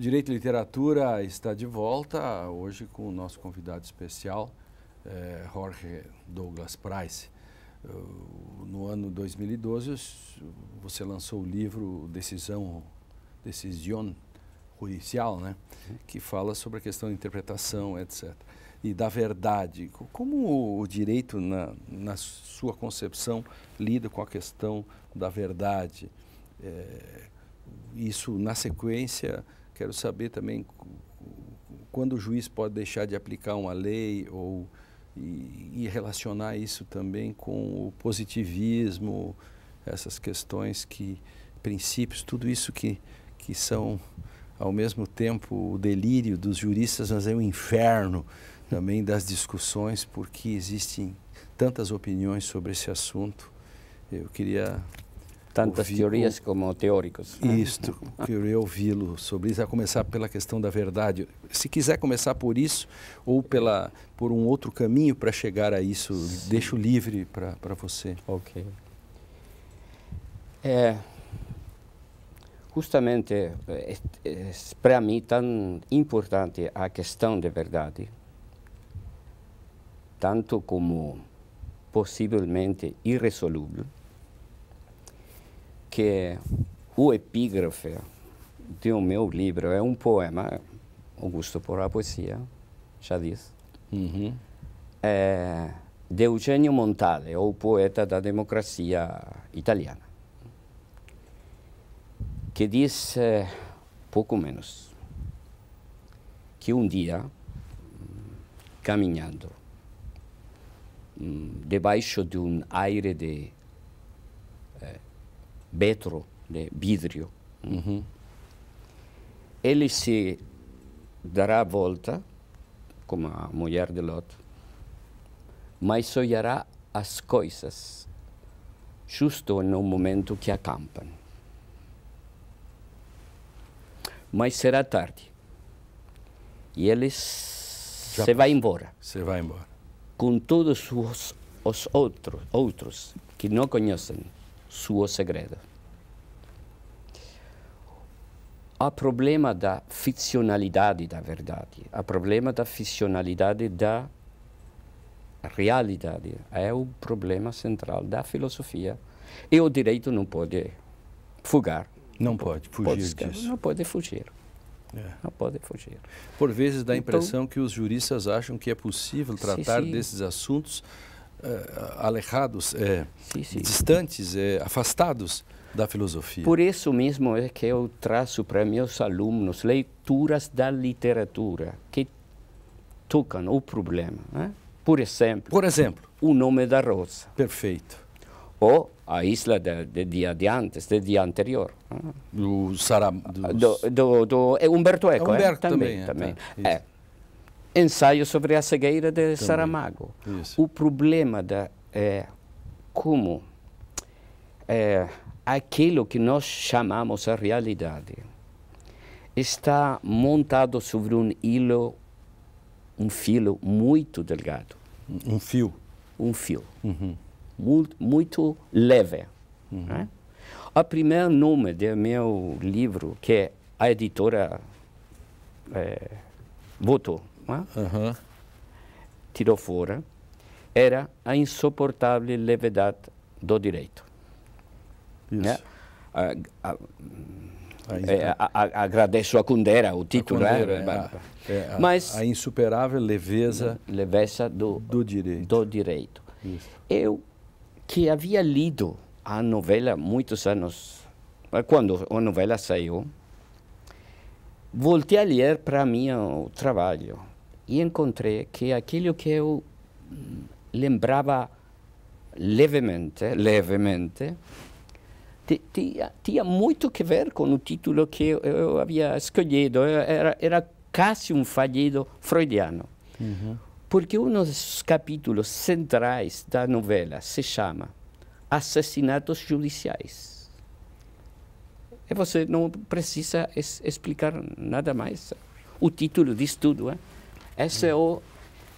Direito e Literatura está de volta hoje com o nosso convidado especial, eh, Jorge Douglas Price. Eh, no ano 2012, você lançou o livro Decisão, Decisão Judicial, né? Uhum. que fala sobre a questão da interpretação, etc. E da verdade. Como o direito, na, na sua concepção, lida com a questão da verdade? É, isso, na sequência, Quero saber também quando o juiz pode deixar de aplicar uma lei ou e, e relacionar isso também com o positivismo, essas questões que princípios, tudo isso que que são ao mesmo tempo o delírio dos juristas, mas é um inferno também das discussões, porque existem tantas opiniões sobre esse assunto. Eu queria tantas ouvi, teorias como teóricos. Isto, queria ouvi-lo sobre isso, a começar pela questão da verdade. Se quiser começar por isso ou pela, por um outro caminho para chegar a isso, Sim. deixo livre para você. Ok. É, justamente, é, é, para mim, tão importante a questão da verdade, tanto como possivelmente irresolúvel, que é o epígrafe do meu livro. É um poema, Augusto por a poesia, já disse, uhum. é, de Eugenio Montale, o poeta da democracia italiana, que diz é, pouco menos que um dia, caminhando, hum, debaixo de um aire de é, vetro, de né, vidro. Uhum. Ele se dará a volta, como a mulher de Lot, mas olhará as coisas justo no momento que acampam. Mas será tarde. E ele Já se vai embora. Se vai embora. Com todos os, os outros, outros que não conhecem seu segredo. há problema da ficcionalidade da verdade, há problema da ficcionalidade da realidade. É o problema central da filosofia. E o direito não pode fugar. Não pode fugir pode disso. Não pode fugir. É. Não pode fugir. Por vezes dá a então impressão então, que os juristas acham que é possível tratar sim, sim. desses assuntos uh, eh, alejados, eh, sim, distantes, eh, afastados da filosofia. Por isso mesmo é que eu traço para meus alunos leituras da literatura que tocam o problema. Né? Por exemplo. Por exemplo. O nome da rosa. Perfeito. Ou a isla de, de dia de antes, de dia anterior. Né? Do Saram... Dos... Do, do, do, é Humberto Eco, é Humberto é? também. também. É, tá. É. Ensaio sobre a cegueira de também. Saramago. Isso. O problema da, é como é, aquilo que nós chamamos a realidade está montado sobre um hilo, um filo muito delgado. Um fio? Um fio. Uhum. Muito, muito, leve. Uhum. Né? O primeiro nome do meu livro, que a editora é, né? uhum. tirou fora, era A Insuportável Levedade do Direito. Isso. Né? A, a, a, agradeço é, a Kundera, o título. Kundera, né? é, é, é Mas, a insuperável leveza, leveza do, do direito. Do direito. Isso. Eu, que havia lido a novela muitos anos, eh, quando a novela saiu, voltei a ler para o meu trabalho e encontrei que aquilo que eu hum, lembrava levemente, levemente, tinha, tinha muito que ver com o título que eu, eu havia escolhido. Era, era quase um falhido freudiano. Uhum. Porque um dos capítulos centrais da novela se chama Assassinatos Judiciais. E você não precisa es explicar nada mais. O título diz tudo. Hein? Esse é o.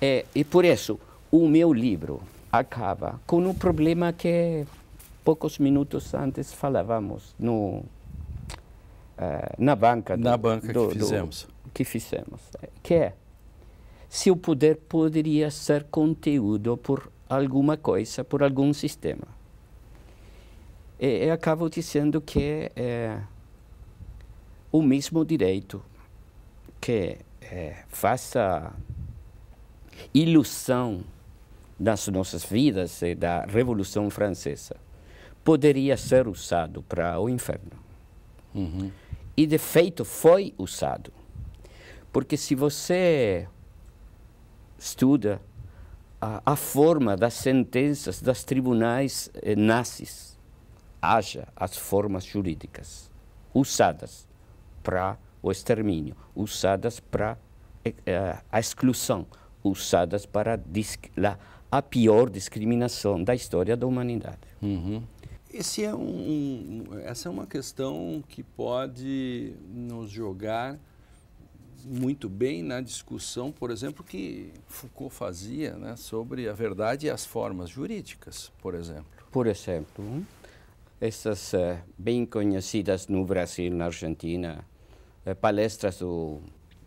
É, e por isso, o meu livro acaba com um problema que é poucos minutos antes falávamos no, uh, na banca. Do, na banca do, que fizemos. Do, que fizemos. Que é, se o poder poderia ser conteúdo por alguma coisa, por algum sistema. E, eu acabo dizendo que é eh, o mesmo direito que é, faça ilusão das nossas vidas e da Revolução Francesa poderia ser usado para o inferno. Uhum. E de feito foi usado. Porque se você estuda a, a forma das sentenças das tribunais eh, nazis, haja as formas jurídicas usadas para o extermínio, usadas para eh, eh a exclusão, usadas para a, pior discriminação da história da humanidade. Uhum esse é um, um, essa é uma questão que pode nos jogar muito bem na discussão, por exemplo, que Foucault fazia né, sobre a verdade e as formas jurídicas, por exemplo. Por exemplo, essas eh, bem conhecidas no Brasil, na Argentina, eh, palestras do,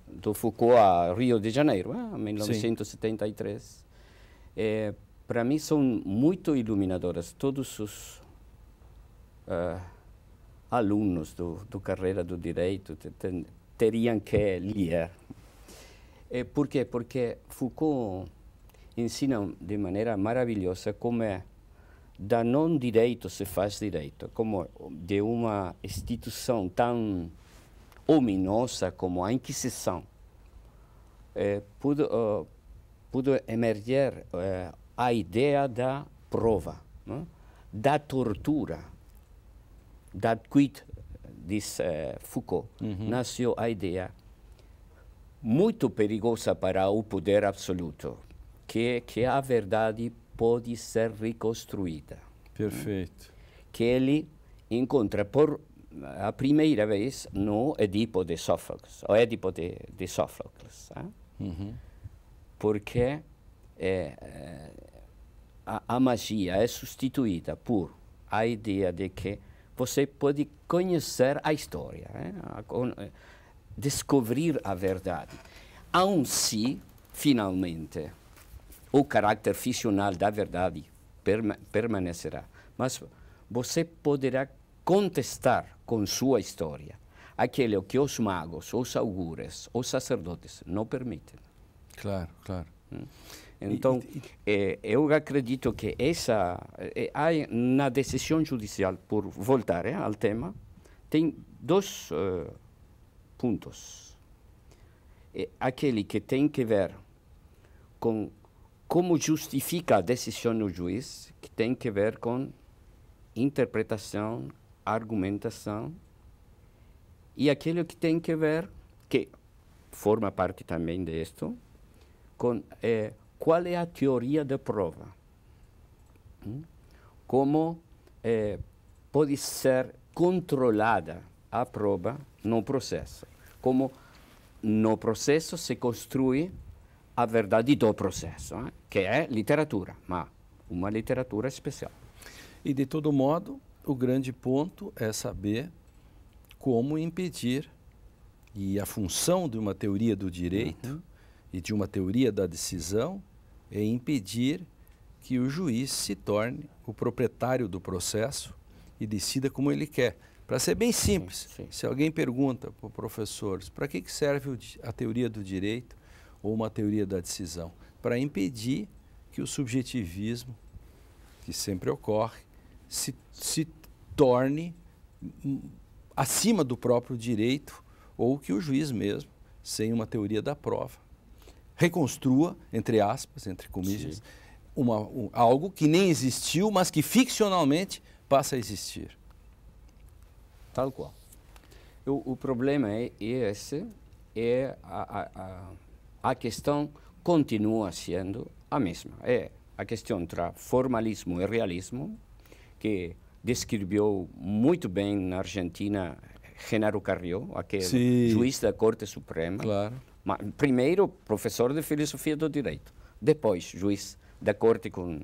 do Foucault a Rio de Janeiro, uh, ah, 1973, eh, para mim são muito iluminadoras. Todos os uh, eh, alunos do, do, carreira do direito teriam que ler. E eh, por quê? Porque Foucault ensina de maneira maravilhosa como é, da não direito se faz direito, como de uma instituição tão ominosa como a Inquisição. Eh, pudo, uh, emerger uh, a ideia da prova, né? da tortura da quit diz uh, Foucault, uhum. nasceu a ideia muito perigosa para o poder absoluto, que que a verdade pode ser reconstruída. Perfeito. Que ele encontra por a primeira vez no Edipo de Sófocles, o Edipo de, de Sófocles. Ah? Uhum. Porque é, a, a magia é substituída por a ideia de que você pode conhecer a história, né? Eh, descobrir a verdade. Há um si, finalmente, o caráter ficcional da verdade perma permanecerá, mas você poderá contestar com sua história aquilo que os magos, os augures, os sacerdotes não permitem. Claro, claro. Hum? Então, é, eu acredito que essa é, é, há na decisão judicial por voltar é, ao tema tem dois uh, pontos. É aquele que tem que ver com como justifica a decisão do juiz, que tem que ver com interpretação, argumentação, e aquele que tem que ver, que forma parte também disto, com eh, qual é a teoria da prova. Hum? Como é, pode ser controlada a prova no processo. Como no processo se construi a verdade do processo, que é literatura, mas uma literatura especial. E de todo modo, o grande ponto é saber como impedir e a função de uma teoria do direito uhum. e de uma teoria da decisão é impedir que o juiz se torne o proprietário do processo e decida como ele quer. Para ser bem simples, sim, sim. se alguém pergunta para o professor para que, que serve a teoria do direito ou uma teoria da decisão? Para impedir que o subjetivismo, que sempre ocorre, se, se torne hum, acima do próprio direito ou que o juiz mesmo, sem uma teoria da prova, reconstrua, entre aspas, entre comillas, um, algo que nem existiu, mas que ficcionalmente passa a existir. Tal qual. o problema é esse, é a, a, a questão continua sendo a mesma. É a questão entre formalismo e realismo, que descreveu muito bem na Argentina Genaro Carrió, aquele Sim. juiz da Corte Suprema. Claro Primeiro, professor de filosofia do direito. Depois, juiz da corte com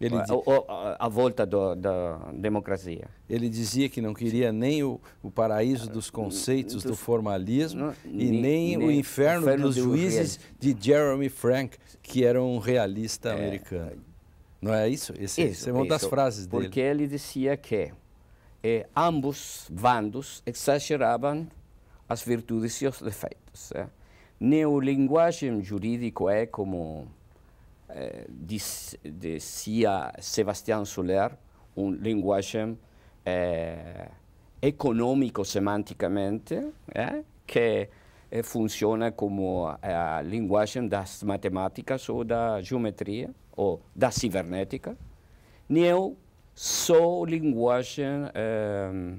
ele a, a, a volta do, da democracia. Ele dizia que não queria nem o, o paraíso ah, dos conceitos do formalismo não, e nem, nem, o inferno, inferno dos juízes de Jeremy Frank, que era um realista é, americano. Não é isso? Esse, isso, essa é uma das frases dele. Porque ele dizia que eh, ambos bandos exageravam as virtudes e os defeitos. É. Neolinguagem jurídico é, como eh, dizia Sebastião Soler, um linguagem eh, econômico-semanticamente, é, eh, que funciona como a, linguagem das matemáticas ou da geometria, ou da cibernética. Neo, só linguagem eh,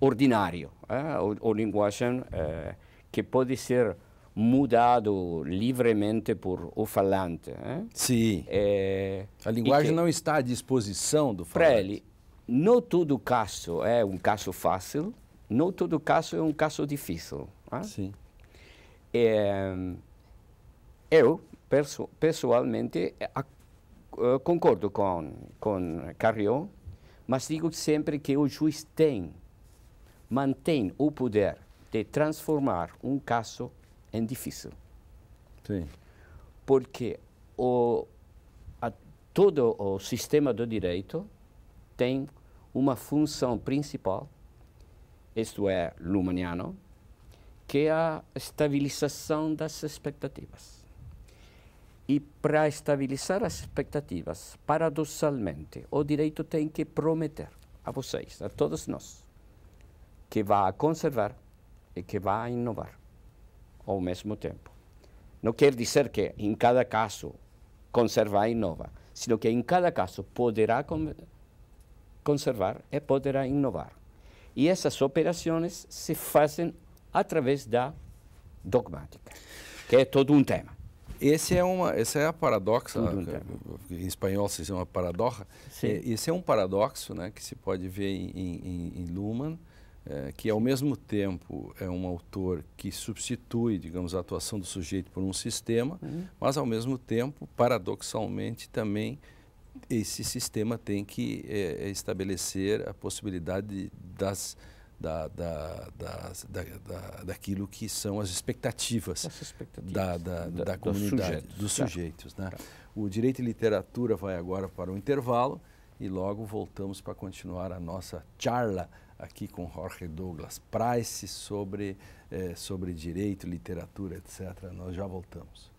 ordinário, é, ou, ou, linguagem eh, que pode ser mudado livremente por o falante. Sim. É, a linguagem que, não está à disposição do falante. Para ele, não todo caso é um caso fácil, não todo caso é um caso difícil. Né? Sim. É, eu, perso pessoalmente, é, a, a, é, concordo com, com Carrion, mas digo sempre que o juiz tem, mantém o poder de transformar um caso é difícil. Sim. Porque o, a, todo o sistema do direito tem uma função principal, isto é, lumaniano, que é a estabilização das expectativas. E para estabilizar as expectativas, paradoxalmente, o direito tem que prometer a vocês, a todos nós, que vai conservar e que vai inovar ao mesmo tempo. Não quer dizer que em cada caso conserva e inova, sino que em cada caso poderá conservar e poderá inovar. E essas operações se fazem através da dogmática, que é todo um tema. Esse é uma, essa é a paradoxa, um em espanhol se chama paradoxa. Sim. Esse é um paradoxo né, que se pode ver em, em, em Luhmann, é, que ao mesmo tempo é um autor que substitui, digamos, a atuação do sujeito por um sistema, uhum. mas ao mesmo tempo, paradoxalmente, também esse sistema tem que é, é estabelecer a possibilidade das da, da, da, da, daquilo que são as expectativas, as expectativas da, da, da, da, comunidade, dos sujeitos. Dos tá. sujeitos né? Tá. O direito e literatura vai agora para o intervalo e logo voltamos para continuar a nossa charla aqui com Jorge Douglas Price sobre, eh, sobre direito, literatura, etc. Nós já voltamos.